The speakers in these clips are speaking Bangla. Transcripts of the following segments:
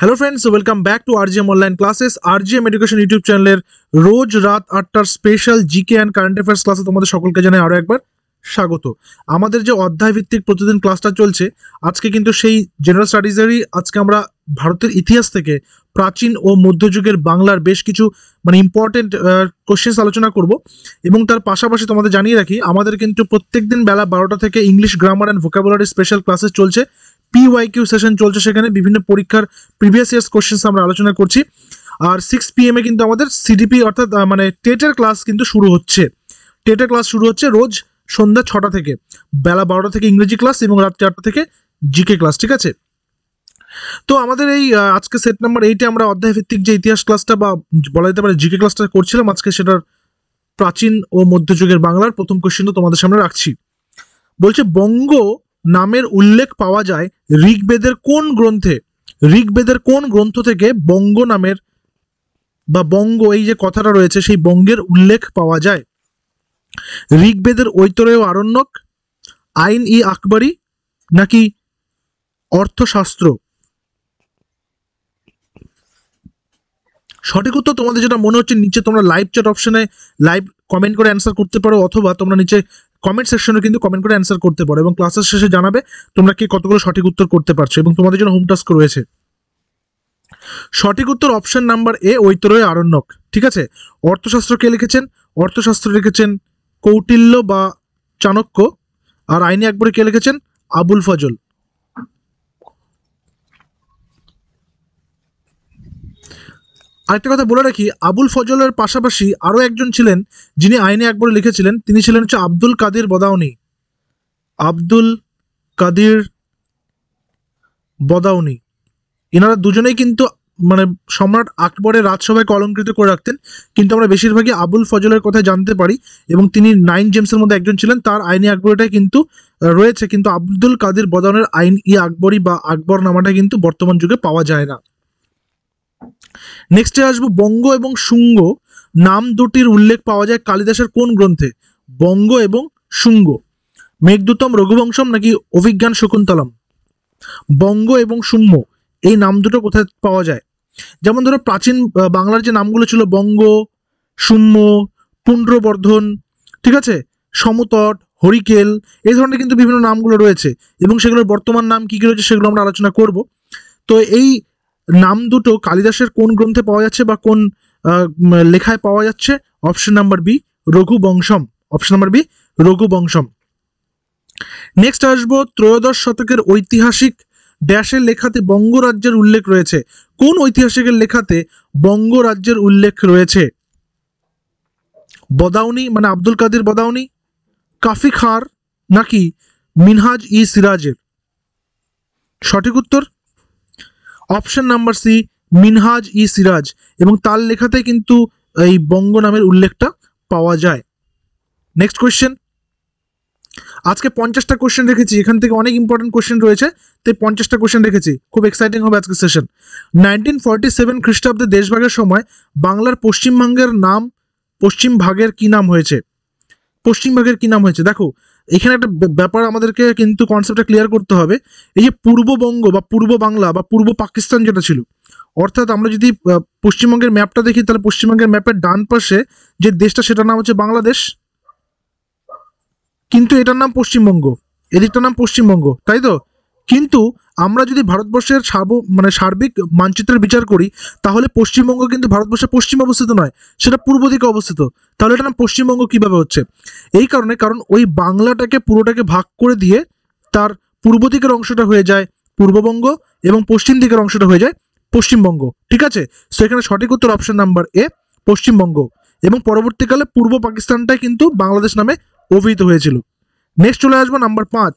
hello friends welcome back to R GM online classes R GM education YouTube চ্যানেলের রোজ রাত আটটার special GK and current affairs ক্লাসে তোমাদের সকলকে জানাই আরও একবার স্বাগত আমাদের যে অধ্যায়ভিত্তিক প্রতিদিন ক্লাসটা চলছে আজকে কিন্তু সেই জেনারেল স্টাডিজেরই আজকে আমরা ভারতের ইতিহাস থেকে প্রাচীন ও মধ্যযুগের বাংলার বেশ কিছু মানে ইম্পর্টেন্ট কোশ্চেন্স আলোচনা করব এবং তার পাশাপাশি তোমাদের জানিয়ে রাখি আমাদের কিন্তু প্রত্যেক দিন বেলা বারোটা থেকে English grammar and vocabulary special classes চলছে পিওয়াইকিউ সেশন চলছে সেখানে বিভিন্ন পরীক্ষার প্রিভিয়াস ইয়ার্স কোশ্চেন্স আমরা আলোচনা করছি আর সিক্স পি এমে কিন্তু আমাদের সিডিপি অর্থাৎ মানে টেটের ক্লাস কিন্তু শুরু হচ্ছে টেটের ক্লাস শুরু হচ্ছে রোজ সন্ধ্যা ছটা থেকে বেলা বারোটা থেকে ইংরেজি ক্লাস এবং রাত চারটা থেকে জিকে ক্লাস ঠিক আছে তো আমাদের এই আজকে সেট নাম্বার এইটে আমরা অধ্যায়ভিত্তিক যে ইতিহাস ক্লাসটা বা বলা যেতে পারে জিকে ক্লাসটা করছিলাম আজকে সেটার প্রাচীন ও মধ্যযুগের বাংলার প্রথম কোশ্চেনও তোমাদের সামনে রাখছি বলছে বঙ্গ নামের উল্লেখ পাওয়া যায় ঋগ্বেদের কোন গ্রন্থে ঋগ্বেদের কোন গ্রন্থ থেকে বঙ্গ নামের বা বঙ্গ এই যে কথাটা রয়েছে সেই বঙ্গের উল্লেখ পাওয়া যায় ঋগ্বেদের ঐতরেয় আরণ্যক আইন ই আকবরী নাকি অর্থশাস্ত্র সঠিক উত্তর তোমাদের যেটা মনে হচ্ছে নিচে তোমরা লাইভ চ্যাট অপশনে লাইভ কমেন্ট করে অ্যান্সার করতে পারো অথবা তোমরা নিচে কমেন্ট সেকশনে কিন্তু কমেন্ট করে অ্যান্সার করতে পারো এবং ক্লাসের শেষে জানাবে তোমরা কে কতগুলো সঠিক উত্তর করতে পারছো এবং তোমাদের জন্য হোম টাস্ক রয়েছে সঠিক উত্তর option number A Aitareya Aranyaka ঠিক আছে অর্থশাস্ত্র কে লিখেছেন অর্থশাস্ত্র লিখেছেন কৌটিল্য বা চাণক্য আর আইনি একবারে কে লিখেছেন আবুল ফজল আরেকটা কথা বলে রাখি আবুল ফজলের পাশাপাশি আরও একজন ছিলেন যিনি আইনে একবার লিখেছিলেন তিনি ছিলেন হচ্ছে আব্দুল কাদির বদাউনি আব্দুল কাদির বদাউনি এনারা দুজনেই কিন্তু মানে সম্রাট আকবরের রাজসভায় অলঙ্কৃত করে রাখতেন কিন্তু আমরা বেশিরভাগই আবুল ফজলের কথা জানতে পারি এবং তিনি নাইন জেমসের মধ্যে একজন ছিলেন তার আইনি আকবরটাই কিন্তু রয়েছে কিন্তু আব্দুল কাদির বদানের আইন ই আকবরী বা আকবর নামাটা কিন্তু বর্তমান যুগে পাওয়া যায় না নেক্সটে আসবো বঙ্গ এবং শুঙ্গ নাম দুটির উল্লেখ পাওয়া যায় কালিদাসের কোন গ্রন্থে বঙ্গ এবং শুঙ্গ মেঘদূতম রঘুবংশম নাকি অভিজ্ঞান শকুন্তলম বঙ্গ এবং শুম্ম এই নাম দুটো কোথায় পাওয়া যায় যেমন ধরো প্রাচীন বাংলার যে নামগুলো ছিল বঙ্গ শুম্য পুণ্ড্রবর্ধন ঠিক আছে সমতট হরিকেল এই ধরনের কিন্তু বিভিন্ন নামগুলো রয়েছে এবং সেগুলোর বর্তমান নাম কী কী রয়েছে সেগুলো আমরা আলোচনা করব তো এই নাম দুটো কালিদাসের কোন গ্রন্থে পাওয়া যাচ্ছে বা কোন লেখায় পাওয়া যাচ্ছে option number B Raghuvamsham option number B Raghuvamsham next আসবো ত্রয়োদশ শতকের ঐতিহাসিক ড্যাশের লেখাতে বঙ্গরাজ্যের উল্লেখ রয়েছে কোন ঐতিহাসিকের লেখাতে বঙ্গরাজ্যের উল্লেখ রয়েছে বদাউনি মানে আব্দুল কাদির বদাউনি কাফি খার নাকি মিনহাজ ই সিরাজের সঠিক উত্তর option number C Minhaj e Siraj এবং তার লেখাতে কিন্তু এই বঙ্গ নামের উল্লেখটা পাওয়া যায় নেক্সট কোয়েশ্চেন আজকে পঞ্চাশটা কোয়েশ্চেন রেখেছি এখান থেকে অনেক ইম্পর্টেন্ট কোয়েশ্চেন রয়েছে তাই পঞ্চাশটা কোয়েশ্চেন রেখেছি খুব এক্সাইটিং হবে আজকে সেশন নাইনটিন ফর্টি সেভেন খ্রিস্টাব্দে দেশভাগের সময় বাংলার পশ্চিমবঙ্গের নাম পশ্চিম ভাগের কি নাম হয়েছে পশ্চিম ভাগের কি নাম হয়েছে দেখো এখানে একটা ব্যাপার আমাদেরকে কিন্তু কনসেপ্টটা ক্লিয়ার করতে হবে এই যে পূর্ববঙ্গ বা পূর্ব বাংলা বা পূর্ব পাকিস্তান যেটা ছিল অর্থাৎ আমরা যদি পশ্চিমবঙ্গের ম্যাপটা দেখি তাহলে পশ্চিমবঙ্গের ম্যাপের ডান পাশে যে দেশটা সেটার নাম হচ্ছে বাংলাদেশ কিন্তু এটার নাম পশ্চিমবঙ্গ এদিকটার নাম পশ্চিমবঙ্গ তাই তো কিন্তু আমরা যদি ভারতবর্ষের সার্ব মানে সার্বিক মানচিত্রের বিচার করি তাহলে পশ্চিমবঙ্গ কিন্তু ভারতবর্ষের পশ্চিমে অবস্থিত নয় সেটা পূর্ব দিকে অবস্থিত তাহলে এটা না পশ্চিমবঙ্গ কীভাবে হচ্ছে এই কারণে কারণ ওই বাংলাটাকে পুরোটাকে ভাগ করে দিয়ে তার পূর্ব দিকের অংশটা হয়ে যায় পূর্ববঙ্গ এবং পশ্চিম দিকের অংশটা হয়ে যায় পশ্চিমবঙ্গ ঠিক আছে সো এখানে সঠিক উত্তর অপশন নাম্বার এ পশ্চিমবঙ্গ এবং পরবর্তীকালে পূর্ব পাকিস্তানটাই কিন্তু বাংলাদেশ নামে অভিহিত হয়েছিল নেক্সট চলে আসবো নাম্বার পাঁচ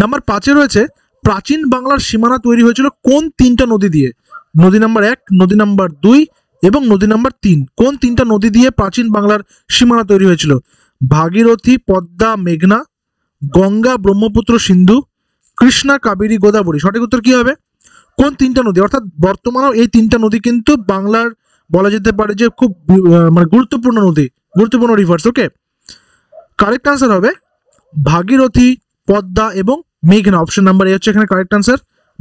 নাম্বার পাঁচে রয়েছে প্রাচীন বাংলার সীমানা তৈরি হয়েছিল কোন তিনটা নদী দিয়ে নদী নাম্বার এক নদী নাম্বার দুই এবং নদী নাম্বার তিন কোন তিনটা নদী দিয়ে প্রাচীন বাংলার সীমানা তৈরি হয়েছিল ভাগীরথী পদ্মা মেঘনা গঙ্গা ব্রহ্মপুত্র সিন্ধু কৃষ্ণা কাবেরী গোদাবরী সঠিক উত্তর কি হবে কোন তিনটা নদী অর্থাৎ বর্তমানেও এই তিনটা নদী কিন্তু বাংলার বলা যেতে পারে যে খুব মানে গুরুত্বপূর্ণ নদী গুরুত্বপূর্ণ রিভার্স ওকে কারেক্ট আনসার হবে ভাগীরথী পদ্মা এবং মেঘনা অপশন নাম্বার এ হচ্ছে এখানে কারেক্ট আনসার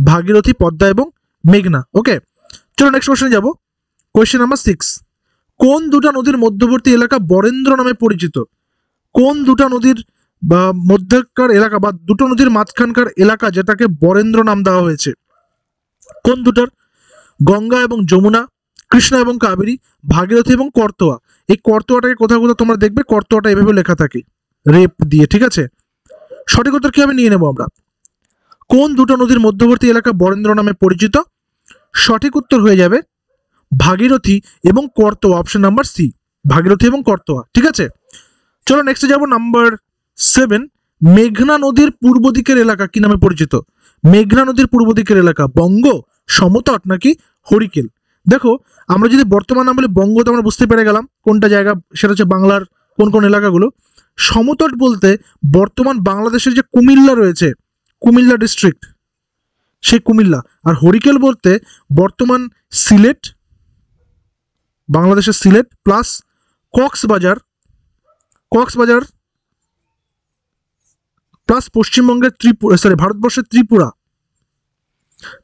ভাগীরথী পদ্মা এবং মেঘনা ওকে চলো নেক্সট কোশ্চেনে যাব কোয়েশ্চেন নাম্বার সিক্স কোন দুটা নদীর মধ্যবর্তী এলাকা বরেন্দ্র নামে পরিচিত কোন দুটা নদীর বা মধ্যকার এলাকা বা দুটো নদীর মাঝখানকার এলাকা যেটাকে বরেন্দ্র নাম দেওয়া হয়েছে কোন দুটার গঙ্গা এবং যমুনা কৃষ্ণা এবং কাবেরী ভাগীরথী এবং কর্তোয়া এই কর্তোয়াটাকে কোথাও কোথাও তোমরা দেখবে কর্তোয়াটা এভাবে লেখা থাকে রেপ দিয়ে ঠিক আছে সঠিক উত্তর কীভাবে হবে নিয়ে নেব আমরা কোন দুটো নদীর মধ্যবর্তী এলাকা বরেন্দ্র নামে পরিচিত সঠিক উত্তর হয়ে যাবে ভাগীরথী এবং Karatoya option number C Bhagirathi এবং কর্তোয়া ঠিক আছে চলো নেক্সটে যাব নাম্বার সেভেন মেঘনা নদীর পূর্ব দিকের এলাকা কি নামে পরিচিত মেঘনা নদীর পূর্ব দিকের এলাকা বঙ্গ সমতট নাকি হরিকেল দেখো আমরা যদি বর্তমান নাম বলি বঙ্গ তো আমরা বুঝতে পেরে গেলাম কোনটা জায়গা সেটা হচ্ছে বাংলার কোন কোন এলাকাগুলো সমতট বলতে বর্তমান বাংলাদেশের যে কুমিল্লা রয়েছে কুমিল্লা ডিস্ট্রিক্ট সেই কুমিল্লা আর হরিকেল বলতে বর্তমান সিলেট বাংলাদেশের সিলেট প্লাস কক্সবাজার কক্সবাজার প্লাস পশ্চিমবঙ্গের ত্রিপুরা সরি ভারতবর্ষের ত্রিপুরা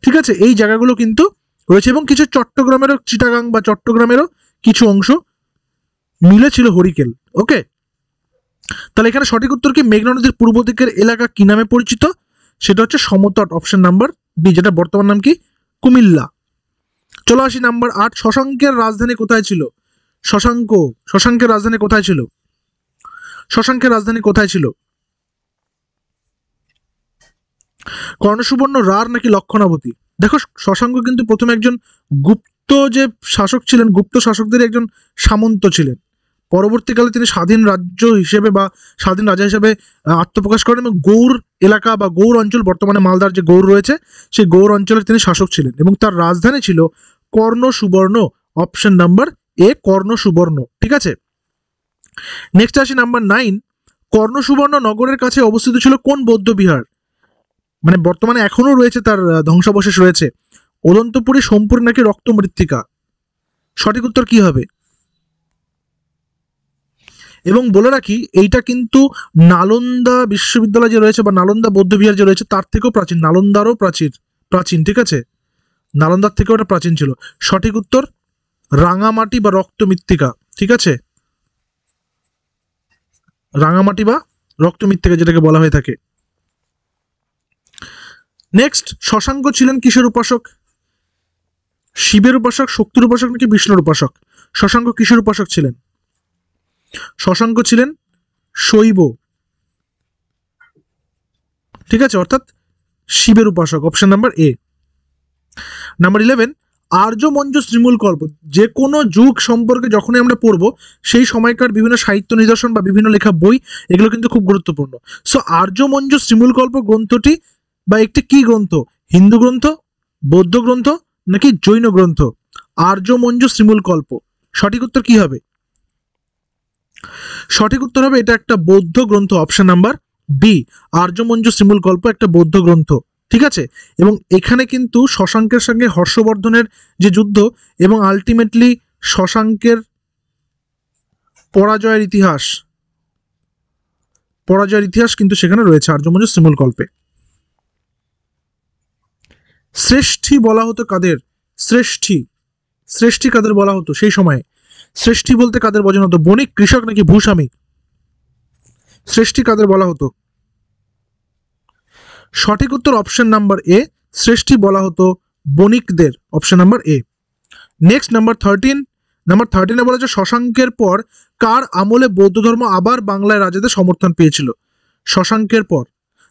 ঠিক আছে এই জায়গাগুলো কিন্তু রয়েছে এবং কিছু চট্টগ্রামেরও চিটাগাং বা চট্টগ্রামেরও কিছু অংশ মিলেছিল হরিকেল ওকে তাহলে এখানে সঠিক উত্তর কি মেঘনা নদীর পূর্ব দিকের এলাকা কি নামে পরিচিত সেটা হচ্ছে সমতট অপশন নাম্বার বি যেটা বর্তমান নাম কি কুমিল্লা চলো আসি নাম্বার আট শশাঙ্কের রাজধানী কোথায় ছিল শশাঙ্ক শশাঙ্কের রাজধানী কোথায় ছিল শশাঙ্কের রাজধানী কোথায় ছিল কর্ণসুবর্ণ রার নাকি লক্ষণাবতী দেখো শশাঙ্ক কিন্তু প্রথমে একজন গুপ্ত যে শাসক ছিলেন গুপ্ত শাসকদের একজন সামন্ত ছিলেন পরবর্তীকালে তিনি স্বাধীন রাজ্য হিসেবে বা স্বাধীন রাজা হিসেবে আত্মপ্রকাশ করেন এবং গৌর এলাকা বা গৌর অঞ্চল বর্তমানে মালদার যে গৌর রয়েছে সেই গৌর অঞ্চলের তিনি শাসক ছিলেন এবং তার রাজধানী ছিল কর্ণ সুবর্ণ অপশন নাম্বার এ কর্ণ সুবর্ণ ঠিক আছে নেক্সট আসি নাম্বার নাইন কর্ণ সুবর্ণ নগরের কাছে অবস্থিত ছিল কোন বৌদ্ধ বিহার মানে বর্তমানে এখনও রয়েছে তার ধ্বংসাবশেষ রয়েছে অদন্তপুরে সম্পূর্ণ নাকি রক্ত মৃত্তিকা সঠিক উত্তর কি হবে এবং বলে রাখি এইটা কিন্তু নালন্দা বিশ্ববিদ্যালয় যে রয়েছে বা নালন্দা বৌদ্ধবিহার যে রয়েছে তার থেকেও প্রাচীন নালন্দারও প্রাচীন প্রাচীন ঠিক আছে নালন্দার থেকেও এটা প্রাচীন ছিল সঠিক উত্তর রাঙামাটি বা রক্ত মৃত্তিকা ঠিক আছে রাঙামাটি বা রক্ত মৃত্তিকা যেটাকে বলা হয়ে থাকে নেক্সট শশাঙ্ক ছিলেন কিসের উপাসক শিবের উপাসক শক্তির উপাসক নাকি বিষ্ণুর উপাসক শশাঙ্ক কিসের উপাসক ছিলেন শশাঙ্ক ছিলেন শৈব ঠিক আছে অর্থাৎ শিবের উপাসক option number A number eleven Aryamanjushrimulakalpa যে কোনো যুগ সম্পর্কে যখনই আমরা পড়বো সেই সময়কার বিভিন্ন সাহিত্য নিদর্শন বা বিভিন্ন লেখা বই এগুলো কিন্তু খুব গুরুত্বপূর্ণ সো আর্যমঞ্জ শ্রীমূল কল্প গ্রন্থটি বা একটি কি গ্রন্থ হিন্দু গ্রন্থ বৌদ্ধ গ্রন্থ নাকি জৈন গ্রন্থ আর্যমঞ্জ শ্রীমূল কল্প সঠিক উত্তর কি হবে সঠিক উত্তর হবে এটা একটা বৌদ্ধ গ্রন্থ option number B Aryamanjushrimulakalpa একটা বৌদ্ধ গ্রন্থ ঠিক আছে এবং এখানে কিন্তু শশাঙ্কের সঙ্গে হর্ষবর্ধনের যে যুদ্ধ এবং আলটিমেটলি শশাঙ্কের পরাজয়ের ইতিহাস পরাজয়ের ইতিহাস কিন্তু সেখানে রয়েছে আর্যমঞ্জু শ্রীমূল গল্পে শ্রেষ্ঠী বলা হতো কাদের শ্রেষ্ঠী শ্রেষ্ঠী কাদের বলা হতো সেই সময়ে সৃষ্টি বলতে কাদের বোঝানো হতো বণিক কৃষক নাকি ভূস্বামী সৃষ্টি কাদের বলা হতো সঠিক উত্তর অপশন নাম্বার এ সৃষ্টি বলা হতো বণিকদের option number A next number thirteen number থার্টিনে বলা হচ্ছে শশাঙ্কের পর কার আমলে বৌদ্ধ ধর্ম আবার বাংলায় রাজাদের সমর্থন পেয়েছিল শশাঙ্কের পর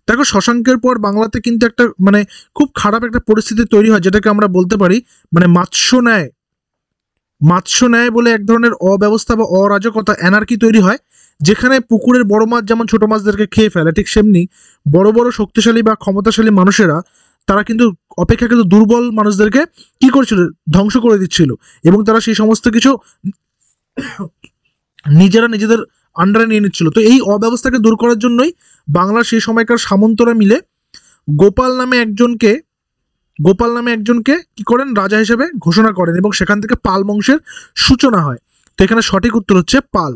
দেখো শশাঙ্কের পর বাংলাতে কিন্তু একটা মানে খুব খারাপ একটা পরিস্থিতি তৈরি হয় যেটাকে আমরা বলতে পারি মানে মাৎস্য ন্যায় মাৎস্য ন্যায় বলে এক ধরনের অব্যবস্থা বা অরাজকতা অ্যানার্কি তৈরি হয় যেখানে পুকুরের বড় মাছ যেমন ছোট মাছদেরকে খেয়ে ফেলে ঠিক সেমনি বড় বড় শক্তিশালী বা ক্ষমতাশালী মানুষেরা তারা কিন্তু অপেক্ষাকৃত দুর্বল মানুষদেরকে কি করছিল ধ্বংস করে দিচ্ছিল এবং তারা সেই সমস্ত কিছু নিজেরা নিজেদের আন্ডারে নিয়ে নিচ্ছিল তো এই অব্যবস্থাকে দূর করার জন্যই বাংলার সেই সময়কার সামন্তরা মিলে গোপাল নামে একজনকে গোপাল নামে একজনকে কি করেন রাজা হিসেবে ঘোষণা করেন এবং সেখান থেকে পাল বংশের সূচনা হয় তো এখানে সঠিক উত্তর হচ্ছে পাল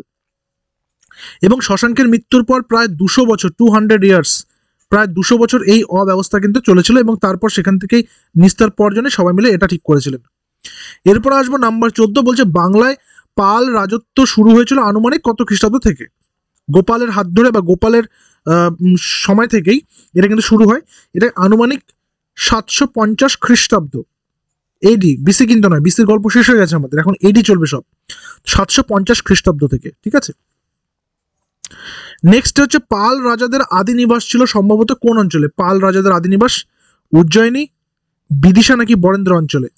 এবং শশাঙ্কের মৃত্যুর পর প্রায় দুশো বছর টু হান্ড্রেড ইয়ার্স প্রায় দুশো বছর এই অব্যবস্থা কিন্তু চলেছিল এবং তারপর সেখান থেকেই নিস্তার পর্জনে সবাই মিলে এটা ঠিক করেছিলেন এরপর আসবো নাম্বার চোদ্দ বলছে বাংলায় পাল রাজত্ব শুরু হয়েছিল আনুমানিক কত খ্রিস্টাব্দ থেকে গোপালের হাত ধরে বা গোপালের সময় থেকেই এটা কিন্তু শুরু হয় এটা আনুমানিক সাতশো পঞ্চাশ খ্রিস্টাব্দ এডি বিসি কিন্তু নয় বিসির গল্প শেষ হয়ে গেছে আমাদের এখন এডি চলবে সব সাতশো পঞ্চাশ খ্রিস্টাব্দ থেকে ঠিক আছে নেক্সট হচ্ছে পাল রাজাদের আদি নিবাস ছিল সম্ভবত কোন অঞ্চলে পাল রাজাদের আদি নিবাস উজ্জয়িনী বিদিশা নাকি বরেন্দ্র অঞ্চলে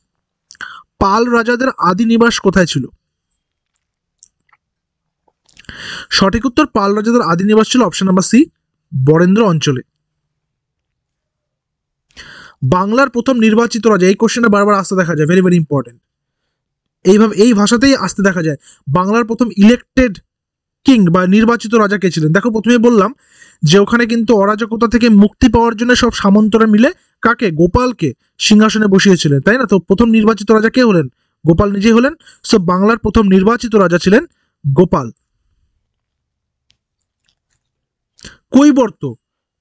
পাল রাজাদের আদি নিবাস কোথায় ছিল সঠিক উত্তর পাল রাজাদের আদি নিবাস ছিল অপশন নাম্বার সি বরেন্দ্র অঞ্চলে বাংলার প্রথম নির্বাচিত রাজা এই কোশ্চেনটা বারবার আসতে দেখা যায় ভেরি ভেরি ইম্পর্টেন্ট এইভাবে এই ভাষাতেই আসতে দেখা যায় বাংলার প্রথম ইলেকটেড কিং বা নির্বাচিত রাজা কে ছিলেন দেখো প্রথমে বললাম যে ওখানে কিন্তু অরাজকতা থেকে মুক্তি পাওয়ার জন্য সব সামন্তরা মিলে কাকে গোপালকে সিংহাসনে বসিয়েছিলেন তাই না তো প্রথম নির্বাচিত রাজা কে হলেন গোপাল নিজেই হলেন সো বাংলার প্রথম নির্বাচিত রাজা ছিলেন গোপাল কৈবর্ত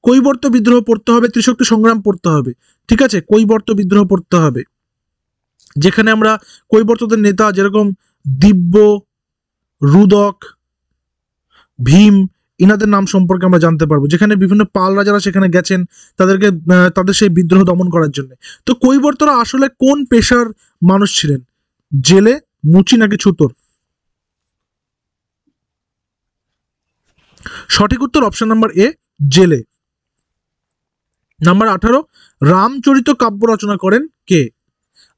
কৈবর্ত বিদ্রোহ পড়তে হবে ত্রিশক্তি সংগ্রাম পড়তে হবে ঠিক আছে কৈবর্ত বিদ্রোহ পড়তে হবে যেখানে আমরা কৈবর্তদের নেতা যেরকম দিব্য রুদক ভীম ইনাদের নাম সম্পর্কে আমরা জানতে পারবো যেখানে বিভিন্ন পাল রাজারা সেখানে গেছেন তাদেরকে তাদের সেই বিদ্রোহ দমন করার জন্য তো কৈবর্তরা আসলে কোন পেশার মানুষ ছিলেন জেলে মুচি নাকি ছুতর সঠিক উত্তর অপশন নাম্বার এ জেলে নাম্বার আঠারো রামচরিত কাব্য রচনা করেন কে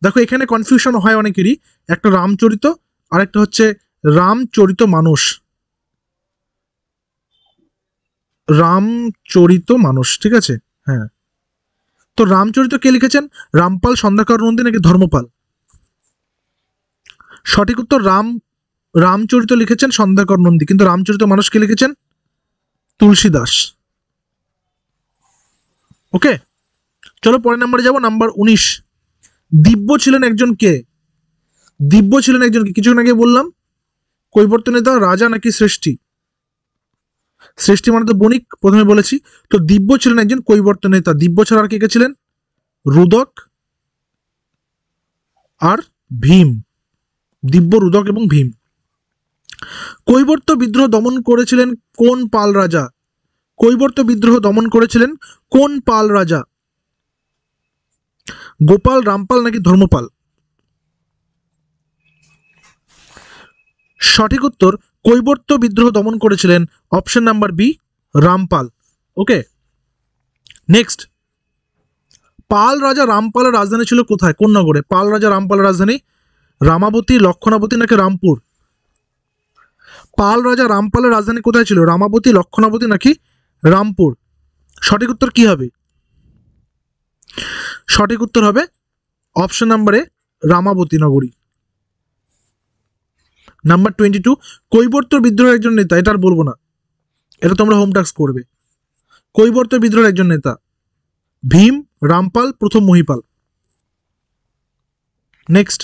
দেখো এখানে কনফিউশন হয় অনেকেরই একটা রামচরিত আর একটা হচ্ছে রামচরিত মানুষ রামচরিত মানুষ ঠিক আছে হ্যাঁ তো রামচরিত কে লিখেছেন রামপাল সন্ধ্যাকর নন্দী নাকি ধর্মপাল সঠিক উত্তর রাম রামচরিত লিখেছেন সন্ধ্যাকর নন্দী কিন্তু রামচরিত মানুষ কে লিখেছেন তুলসী দাস ওকে চলো পরের নাম্বারে যাবো নাম্বার উনিশ দিব্য ছিলেন একজন কে দিব্য ছিলেন একজন কে কিছুক্ষণ আগে বললাম কৈবর্ত নেতা রাজা নাকি শ্রেষ্ঠী শ্রেষ্ঠী মানে তো বণিক প্রথমে বলেছি তো দিব্য ছিলেন একজন কৈবর্ত নেতা দিব্য ছাড়া আর কে কে ছিলেন রুদক আর ভীম দিব্য রুদক এবং ভীম কৈবর্ত বিদ্রোহ দমন করেছিলেন কোন পাল রাজা কৈবর্ত বিদ্রোহ দমন করেছিলেন কোন পাল রাজা গোপাল রামপাল নাকি ধর্মপাল সঠিক উত্তর কৈবর্ত বিদ্রোহ দমন করেছিলেন option number B Rampal okay next Pala রাজা রামপালের রাজধানী ছিল কোথায় কোন নগরে পাল রাজা রামপালের রাজধানী রামাবতী লক্ষণাবতী নাকি রামপুর পাল রাজা রামপালের রাজধানী কোথায় ছিল রামাবতী লক্ষণাবতী নাকি রামপুর সঠিক উত্তর কি হবে সঠিক উত্তর হবে অপশন নাম্বারে রামাবতী নগরী নাম্বার টোয়েন্টি টু কৈবর্ত বিদ্রোহের একজন নেতা এটা আর বলবো না এটা তোমরা হোম টাস্ক করবে কৈবর্ত বিদ্রোহের একজন নেতা ভীম রামপাল প্রথম মহিপাল নেক্সট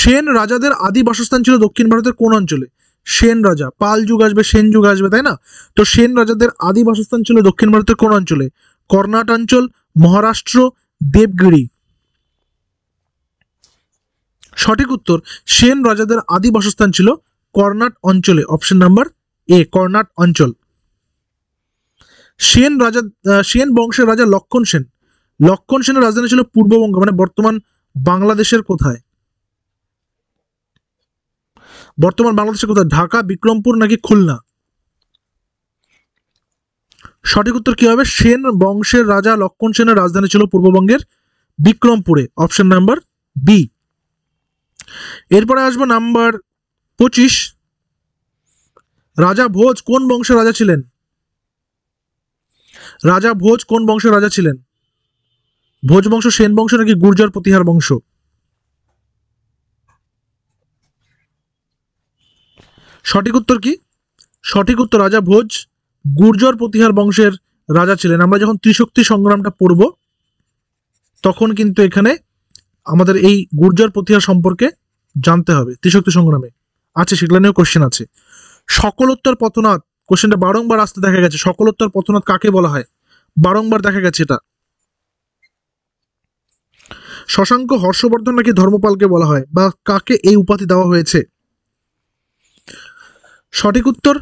সেন রাজাদের আদি বাসস্থান ছিল দক্ষিণ ভারতের কোন অঞ্চলে সেন রাজা পাল যুগ আসবে সেন যুগ আসবে তাই না তো সেন রাজাদের আদি বাসস্থান ছিল দক্ষিণ ভারতের কোন অঞ্চলে কর্ণাটাঞ্চল মহারাষ্ট্র দেবগিরি সঠিক উত্তর সেন রাজাদের আদি বাসস্থান ছিল কর্ণাট অঞ্চলে অপশন নাম্বার এ কর্ণাট অঞ্চল সেন রাজা সেন বংশের রাজা লক্ষণ সেন লক্ষণ সেনের রাজধানী ছিল পূর্ববঙ্গ মানে বর্তমান বাংলাদেশের কোথায় বর্তমান বাংলাদেশের কোথায় ঢাকা বিক্রমপুর নাকি খুলনা সঠিক উত্তর কি হবে সেন বংশের রাজা লক্ষণ সেনের রাজধানী ছিল পূর্ববঙ্গের বিক্রমপুরে অপশন নাম্বার বি এরপরে আসবো নাম্বার পঁচিশ রাজা ভোজ কোন বংশের রাজা ছিলেন রাজা ভোজ কোন বংশের রাজা ছিলেন ভোজ বংশ সেন বংশ নাকি গুর্জর প্রতিহার বংশ সঠিক উত্তর কি সঠিক উত্তর রাজা ভোজ গুর্জর প্রতিহার বংশের রাজা ছিলেন আমরা যখন ত্রিশক্তি সংগ্রামটা পড়ব তখন কিন্তু এখানে আমাদের এই গুর্জর প্রতিহার সম্পর্কে জানতে হবে ত্রিশক্তি সংগ্রামে আছে সেগুলো নিয়েও কোশ্চেন আছে সকলোত্তর পথনাথ কোশ্চেনটা বারংবার আসতে দেখা গেছে সকলোত্তর পথনাথ কাকে বলা হয় বারংবার দেখা গেছে এটা শশাঙ্ক হর্ষবর্ধন নাকি ধর্মপালকে বলা হয় বা কাকে এই উপাধি দেওয়া হয়েছে সঠিক উত্তর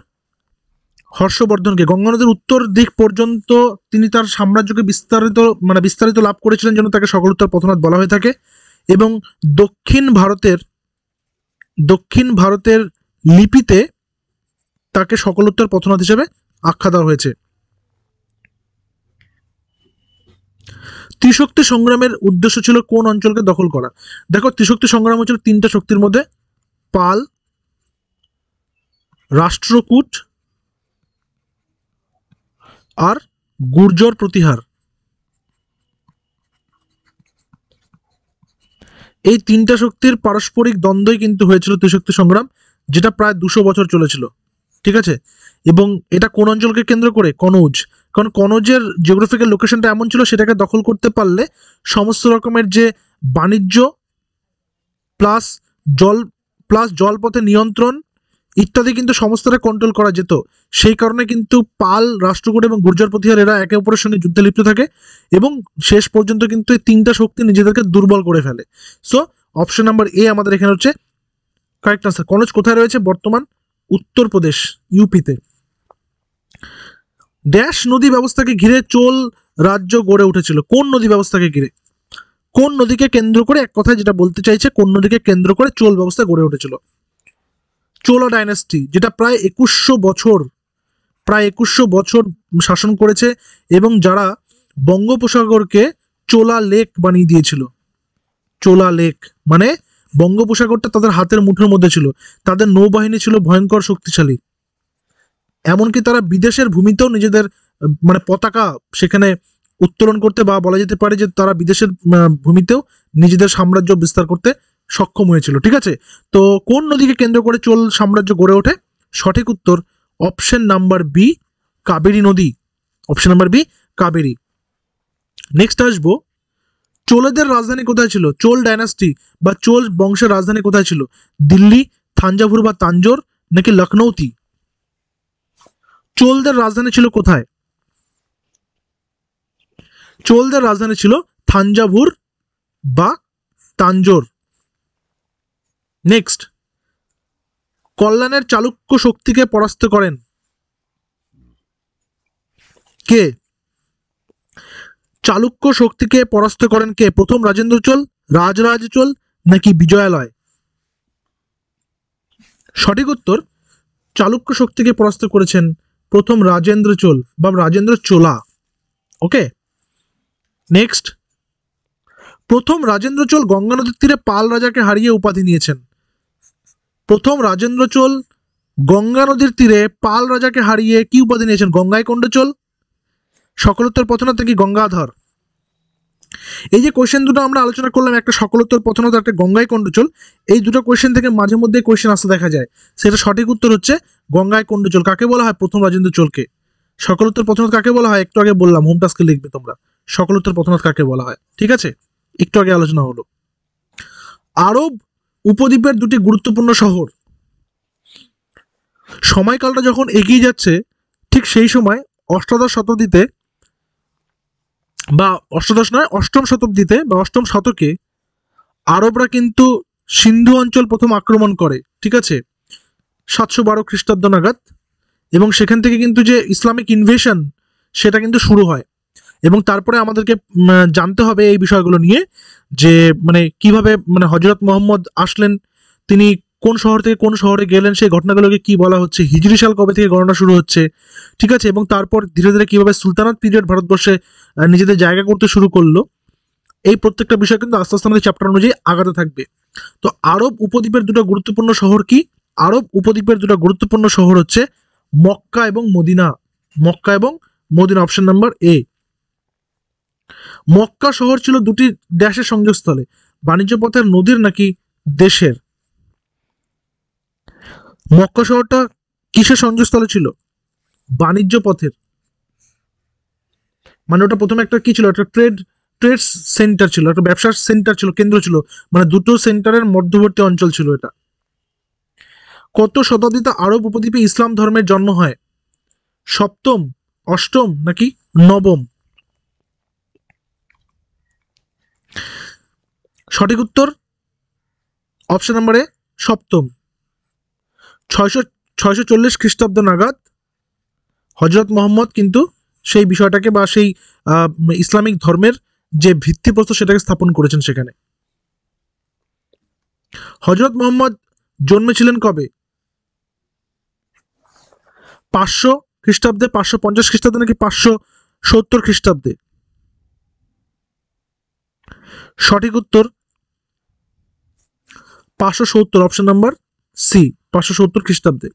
হর্ষবর্ধনকে গঙ্গা নদীর উত্তর দিক পর্যন্ত তিনি তার সাম্রাজ্যকে বিস্তারিত মানে বিস্তারিত লাভ করেছিলেন যেন তাকে সকল উত্তর পথনাথ বলা হয়ে থাকে এবং দক্ষিণ ভারতের দক্ষিণ ভারতের লিপিতে তাকে সকল উত্তর পথনাথ হিসেবে আখ্যা দেওয়া হয়েছে ত্রিশক্তি সংগ্রামের উদ্দেশ্য ছিল কোন অঞ্চলকে দখল করা দেখো ত্রিশক্তি সংগ্রাম হচ্ছিল তিনটা শক্তির মধ্যে পাল রাষ্ট্রকূট আর গুর্জর প্রতিহার এই তিনটা শক্তির পারস্পরিক দ্বন্দ্বই কিন্তু হয়েছিল ত্রিশক্তি সংগ্রাম যেটা প্রায় দুশো বছর চলেছিল ঠিক আছে এবং এটা কোন অঞ্চলকে কেন্দ্র করে কনৌজ কারণ কনৌজের জিওগ্রাফিক্যাল লোকেশনটা এমন ছিল সেটাকে দখল করতে পারলে সমস্ত রকমের যে বাণিজ্য প্লাস জল প্লাস জলপথে নিয়ন্ত্রণ ইত্যাদি কিন্তু সমস্তটা কন্ট্রোল করা যেত সেই কারণে কিন্তু পাল রাষ্ট্রকূট এবং গুর্জর প্রতিহার এরা একে অপরের সঙ্গে যুদ্ধে লিপ্ত থাকে এবং শেষ পর্যন্ত কিন্তু এই তিনটা শক্তি নিজেদেরকে দুর্বল করে ফেলে সো অপশন নাম্বার এ আমাদের এখানে হচ্ছে কারেক্ট আনসার কনজ কোথায় রয়েছে বর্তমান উত্তরপ্রদেশ ইউপিতে ড্যাশ নদী ব্যবস্থাকে ঘিরে চোল রাজ্য গড়ে উঠেছিল কোন নদী ব্যবস্থাকে ঘিরে কোন নদীকে কেন্দ্র করে এক কথায় যেটা বলতে চাইছে কোন নদীকে কেন্দ্র করে চোল ব্যবস্থা গড়ে উঠেছিল চোলা ডাইনাস্টি যেটা প্রায় একুশশো বছর প্রায় একুশশো বছর শাসন করেছে এবং যারা বঙ্গোপসাগরকে চোলা লেক বানিয়ে দিয়েছিল চোলা লেক মানে বঙ্গোপসাগরটা তাদের হাতের মুঠোর মধ্যে ছিল তাদের নৌবাহিনী ছিল ভয়ঙ্কর শক্তিশালী এমনকি তারা বিদেশের ভূমিতেও নিজেদের মানে পতাকা সেখানে উত্তোলন করতে বা বলা যেতে পারে যে তারা বিদেশের ভূমিতেও নিজেদের সাম্রাজ্য বিস্তার করতে সক্ষম হয়েছিল ঠিক আছে তো কোন নদীকে কেন্দ্র করে চোল সাম্রাজ্য গড়ে ওঠে সঠিক উত্তর অপশন নাম্বার বি কাবেরী নদী option number B Kaveri next আসবো চোলেদের রাজধানী কোথায় ছিল চোল ডাইনাস্টি বা চোল বংশের রাজধানী কোথায় ছিল দিল্লি থাঞ্জাভুর বা তাঞ্জোর নাকি লখনৌতি চোলদের রাজধানী ছিল কোথায় চোলদের রাজধানী ছিল থাঞ্জাভুর বা তাঞ্জোর নেক্সট কল্যাণের চালুক্য শক্তিকে পরাস্ত করেন কে চালুক্য শক্তিকে পরাস্ত করেন কে প্রথম রাজেন্দ্র চোল রাজরাজ চোল নাকি বিজয়ালয় সঠিক উত্তর চালুক্য শক্তিকে পরাস্ত করেছেন প্রথম রাজেন্দ্র চোল বা রাজেন্দ্র চোলা ওকে নেক্সট প্রথম রাজেন্দ্র চোল গঙ্গা নদীর তীরে পাল রাজাকে হারিয়ে উপাধি নিয়েছেন প্রথম রাজেন্দ্র চোল গঙ্গা নদীর তীরে পাল রাজাকে হারিয়ে কি উপাধি নিয়েছেন গঙ্গায় চোল সকলোত্তর পথনাথ কি গঙ্গাধর এই যে কোয়েশ্চেন দুটো আমরা আলোচনা করলাম একটা সকলোত্তর পথনাথ একটা গঙ্গায় কণ্ডচল এই দুটো কোয়েশ্চেন থেকে মাঝে মধ্যে কোয়েশ্চেন আসতে দেখা যায় সেটা সঠিক উত্তর হচ্ছে গঙ্গায় কণ্ডচল কাকে বলা হয় প্রথম রাজেন্দ্র চোলকে সকলোত্তর পথনাথ কাকে বলা হয় একটু আগে বললাম হোম টাস্কে লিখবে তোমরা সকলোত্তর পথনাথ কাকে বলা হয় ঠিক আছে একটু আগে আলোচনা হলো আরব উপদ্বীপের দুটি গুরুত্বপূর্ণ শহর সময়কালটা যখন এগিয়ে যাচ্ছে ঠিক সেই সময় অষ্টাদশ শতাব্দীতে বা অষ্টাদশ নয় অষ্টম শতাব্দীতে বা অষ্টম শতকে আরবরা কিন্তু সিন্ধু অঞ্চল প্রথম আক্রমণ করে ঠিক আছে সাতশো বারো খ্রিস্টাব্দ নাগাদ এবং সেখান থেকে কিন্তু যে ইসলামিক ইনভেশন সেটা কিন্তু শুরু হয় এবং তারপরে আমাদেরকে জানতে হবে এই বিষয়গুলো নিয়ে যে মানে কিভাবে মানে হজরত মোহাম্মদ আসলেন তিনি কোন শহর থেকে কোন শহরে গেলেন সেই ঘটনাগুলোকে কি বলা হচ্ছে হিজরি সাল কবে থেকে গণনা শুরু হচ্ছে ঠিক আছে এবং তারপর ধীরে ধীরে কীভাবে সুলতানাত পিরিয়ড ভারতবর্ষে নিজেদের জায়গা করতে শুরু করলো এই প্রত্যেকটা বিষয় কিন্তু আস্তে আস্তে আমাদের চ্যাপ্টার অনুযায়ী আগাতে থাকবে তো আরব উপদ্বীপের দুটো গুরুত্বপূর্ণ শহর কি আরব উপদ্বীপের দুটো গুরুত্বপূর্ণ শহর হচ্ছে মক্কা এবং মদিনা মক্কা এবং Medina option number A Mecca শহর ছিল দুটি দেশের সংযোগস্থলে বাণিজ্য পথের নদীর নাকি দেশের মক্কা শহরটা কিসের সংযোগস্থলে ছিল বাণিজ্য পথের মানে ওটা প্রথমে একটা কি ছিল একটা ট্রেড ট্রেড সেন্টার ছিল একটা ব্যবসার সেন্টার ছিল কেন্দ্র ছিল মানে দুটো সেন্টারের মধ্যবর্তী অঞ্চল ছিল এটা কত শতাব্দীতে আরব উপদ্বীপে ইসলাম ধর্মের জন্ম হয় সপ্তম অষ্টম নাকি নবম সঠিক উত্তর অপশন নম্বরে সপ্তম ছয়শো ছয়শো চল্লিশ খ্রিস্টাব্দ নাগাদ হজরত মোহাম্মদ কিন্তু সেই বিষয়টাকে বা সেই ইসলামিক ধর্মের যে ভিত্তিপ্রস্তর সেটাকে স্থাপন করেছেন সেখানে হজরত মোহাম্মদ জন্মেছিলেন কবে পাঁচশো খ্রিস্টাব্দে পাঁচশো পঞ্চাশ খ্রিস্টাব্দে নাকি পাঁচশো সত্তর খ্রিস্টাব্দে সঠিক উত্তর পাঁচশো সত্তর অপশন নাম্বার সি পাঁচশো সত্তর খ্রিস্টাব্দে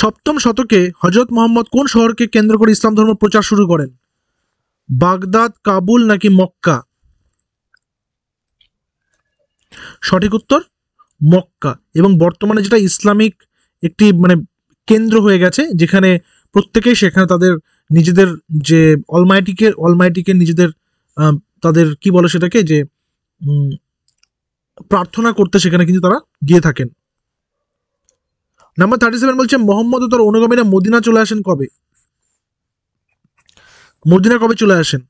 সপ্তম শতকে হজরত মোহাম্মদ কোন শহরকে কেন্দ্র করে ইসলাম ধর্ম প্রচার শুরু করেন বাগদাদ কাবুল নাকি মক্কা সঠিক উত্তর মক্কা এবং বর্তমানে যেটা ইসলামিক একটি মানে কেন্দ্র হয়ে গেছে যেখানে প্রত্যেকেই সেখানে তাদের নিজেদের যে অলমাইটিকে অলমাইটিকে নিজেদের তাদের কি বলে সেটাকে যে প্রার্থনা করতে সেখানে কিন্তু তারা গিয়ে থাকেন নাম্বার থার্টি সেভেন বলছে মোহাম্মদ তার অনুগামীরা মদিনা চলে আসেন কবে মদিনা কবে চলে আসেন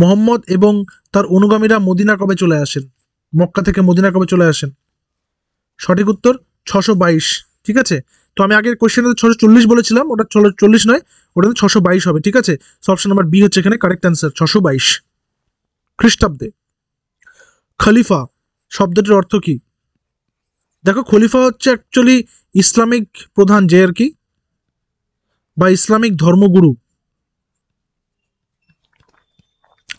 মোহাম্মদ এবং তার অনুগামীরা মদিনা কবে চলে আসেন মক্কা থেকে মদিনা কবে চলে আসেন সঠিক উত্তর ছশো বাইশ ঠিক আছে তো আমি আগের কোয়েশ্চেন ছশো চল্লিশ বলেছিলাম ওটা চল্লিশ নয় ওটা ছশো বাইশ হবে ঠিক আছে অপশন নাম্বার বি হচ্ছে এখানে কারেক্ট অ্যান্সার ছশো বাইশ খ্রিস্টাব্দে খলিফা শব্দটির অর্থ কি দেখো খলিফা হচ্ছে অ্যাকচুয়ালি ইসলামিক প্রধান যে আর কি বা ইসলামিক ধর্মগুরু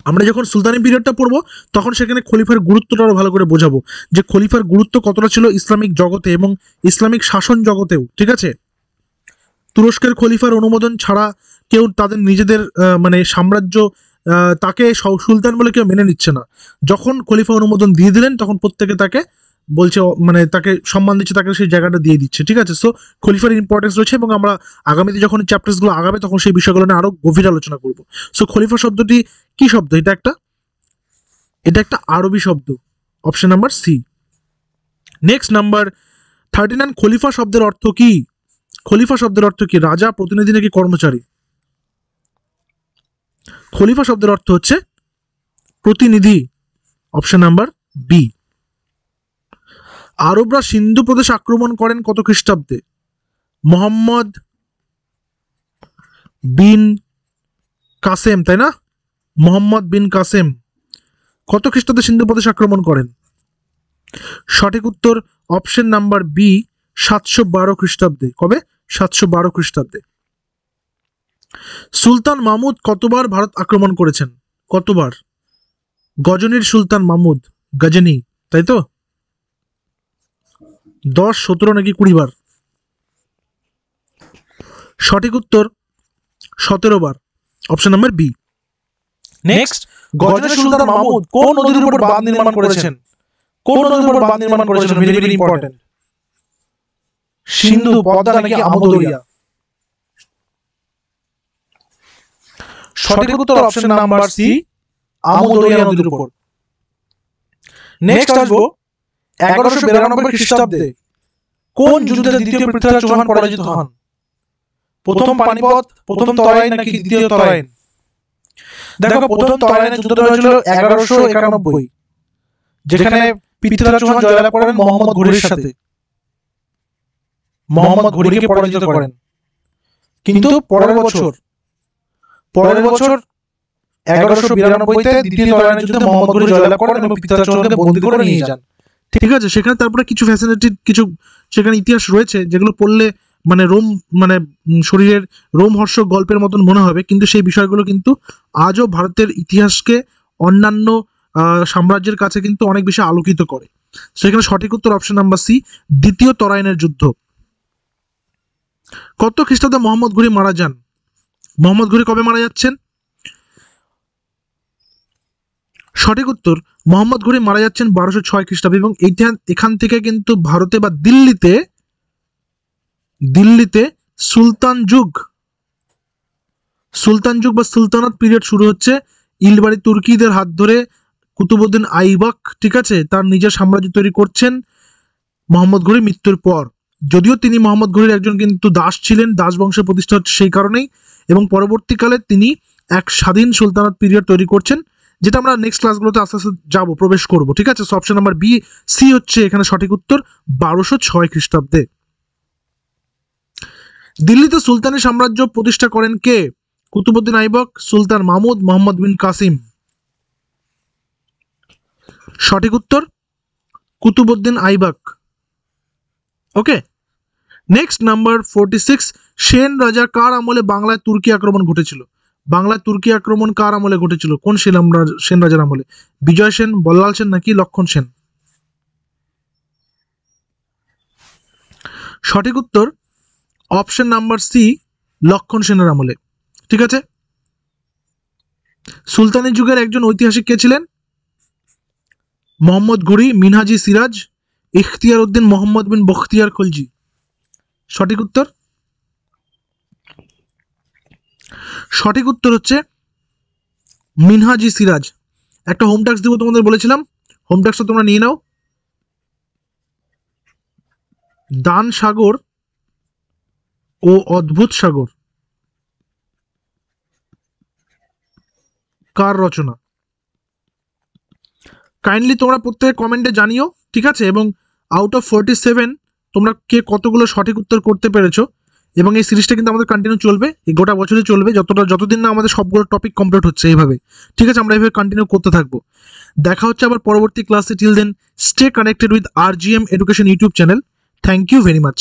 আমরা যখন সুলতানি পিরিয়ডটা পড়বো তখন সেখানে খলিফার গুরুত্বটা আরও ভালো করে বোঝাবো যে খলিফার গুরুত্ব কতটা ছিল ইসলামিক জগতে এবং ইসলামিক শাসন জগতেও ঠিক আছে তুরস্কের খলিফার অনুমোদন ছাড়া কেউ তাদের নিজেদের মানে সাম্রাজ্য তাকে সুলতান বলে কেউ মেনে নিচ্ছে না যখন খলিফা অনুমোদন দিয়ে দিলেন তখন প্রত্যেকে তাকে বলছে মানে তাকে সম্মান দিচ্ছে তাকে সেই জায়গাটা দিয়ে দিচ্ছে ঠিক আছে সো খলিফার ইম্পর্টেন্স রয়েছে এবং আমরা আগামীতে যখন চ্যাপ্টার্সগুলো আগাবে তখন সেই বিষয়গুলো নিয়ে আরও গভীর আলোচনা করব সো খলিফা শব্দটি কি শব্দ এটা একটা এটা একটা আরবি শব্দ option number C next number thirty nine খলিফা শব্দের অর্থ কি খলিফা শব্দের অর্থ কি রাজা প্রতিনিধি নাকি কর্মচারী খলিফা শব্দের অর্থ হচ্ছে প্রতিনিধি অপশন নাম্বার বি আরবরা সিন্ধু প্রদেশ আক্রমণ করেন কত খ্রিস্টাব্দে মোহাম্মদ বিন কাসেম তাই না মোহাম্মদ বিন কাসেম কত খ্রিস্টাব্দে সিন্ধু প্রদেশ আক্রমণ করেন সঠিক উত্তর অপশন নাম্বার বি সাতশো বারো খ্রিস্টাব্দে কবে সাতশো বারো খ্রিস্টাব্দে সুলতান মাহমুদ কতবার ভারত আক্রমণ করেছেন কতবার গজনীর সুলতান মাহমুদ গজনী তাই তো দশ সতেরো নাকি কুড়ি বার সঠিক উত্তর সতেরো বার অপশন নাম্বার বি নেক্সট গজনীর সুলতান মাহমুদ কোন নদীর উপর বাঁধ নির্মাণ করেছেন কোন নদীর উপর বাঁধ নির্মাণ করেছেন very very important Sindhu Padma নাকি আমদরিয়া সঠিক উত্তর অপশন নাম্বার সি আমদরিয়া নদীর উপর নেক্সট আসবো এগারোশো বিরানব্বই খ্রিস্টাব্দে কোন যুদ্ধে দ্বিতীয় পৃথিবী চৌহান পরাজিত হন প্রথম পানিপথ প্রথম তরাই নাকি দ্বিতীয় তরাইন দেখো প্রথম তরাইনে যুদ্ধ হয়েছিল এগারোশো একানব্বই যেখানে পৃথিবী চৌহান জয়লাভ করেন মোহাম্মদ ঘুরির সাথে মোহাম্মদ ঘুরিকে পরাজিত করেন কিন্তু পরের বছর পরের বছর এগারোশো বিরানব্বইতে দ্বিতীয় তরানের যুদ্ধে মোহাম্মদপুরে জয়লাভ করেন এবং পিতাচরণকে বন্দী করে নিয়ে যান ঠিক আছে সেখানে তারপরে কিছু ফ্যাসিনেটেড কিছু সেখানে ইতিহাস রয়েছে যেগুলো পড়লে মানে রোম মানে শরীরের রোমহর্ষক গল্পের মতন মনে হবে কিন্তু সেই বিষয়গুলো কিন্তু আজও ভারতের ইতিহাসকে অন্যান্য সাম্রাজ্যের কাছে কিন্তু অনেক বেশি আলোকিত করে সেখানে সঠিক উত্তর অপশন নাম্বার সি দ্বিতীয় তরাইনের যুদ্ধ কত খ্রিস্টাব্দে মোহাম্মদ ঘুরি মারা যান মোহাম্মদ ঘুরি কবে মারা যাচ্ছেন সঠিক উত্তর মোহাম্মদ ঘুরি মারা যাচ্ছেন বারোশো ছয় খ্রিস্টাব্দ এবং এখান থেকে কিন্তু ভারতে বা দিল্লিতে দিল্লিতে সুলতান যুগ সুলতান যুগ বা সুলতানাত পিরিয়ড শুরু হচ্ছে ইলবাড়ি তুর্কিদের হাত ধরে কুতুবুদ্দিন আইবাক ঠিক আছে তার নিজের সাম্রাজ্য তৈরি করছেন মোহাম্মদ ঘুরি মৃত্যুর পর যদিও তিনি মোহাম্মদ ঘুরির একজন কিন্তু দাস ছিলেন দাস বংশের প্রতিষ্ঠা হচ্ছে সেই কারণেই এবং পরবর্তীকালে তিনি এক স্বাধীন সুলতানাত পিরিয়ড তৈরি করছেন যেটা আমরা নেক্সট ক্লাসগুলোতে আস্তে আস্তে যাবো প্রবেশ করব ঠিক আছে অপশন নাম্বার বি সি হচ্ছে এখানে সঠিক উত্তর বারোশো ছয় খ্রিস্টাব্দে দিল্লিতে সুলতানি সাম্রাজ্য প্রতিষ্ঠা করেন কে কুতুবুদ্দিন আইবক সুলতান মাহমুদ মোহাম্মদ বিন কাসিম সঠিক উত্তর Qutubuddin Aibak okay next number forty six Sena রাজা কার আমলে বাংলায় তুর্কি আক্রমণ ঘটেছিল বাংলায় তুর্কি আক্রমণ কার আমলে ঘটেছিল কোন সেন সেন রাজার আমলে বিজয় সেন বল্লাল সেন নাকি লক্ষণ সেন সঠিক উত্তর অপশন নাম্বার সি লক্ষণ সেনের আমলে ঠিক আছে সুলতানি যুগের একজন ঐতিহাসিক কে ছিলেন মোহাম্মদ ঘুরি মিনহাজি সিরাজ ইখতিয়ার উদ্দিন মোহাম্মদ বিন বখতিয়ার খলজি সঠিক উত্তর সঠিক উত্তর হচ্ছে মিনহাজি সিরাজ একটা হোম ট্যাক্স দিব তোমাদের বলেছিলাম হোম ট্যাক্সটা তোমরা নিয়ে নাও দান সাগর ও অদ্ভুত সাগর কার রচনা কাইন্ডলি তোমরা প্রত্যেকে কমেন্টে জানিও ঠিক আছে এবং আউট অফ ফোরটি সেভেন তোমরা কে কতগুলো সঠিক উত্তর করতে পেরেছো এবং এই সিরিজটা কিন্তু আমাদের কন্টিনিউ চলবে এই গোটা বছরে চলবে যতটা যতদিন না আমাদের সবগুলো টপিক কমপ্লিট হচ্ছে এইভাবে ঠিক আছে আমরা এইভাবে কন্টিনিউ করতে থাকবো দেখা হচ্ছে আবার পরবর্তী ক্লাসে till then stay connected with R G M education YouTube channel thank you very much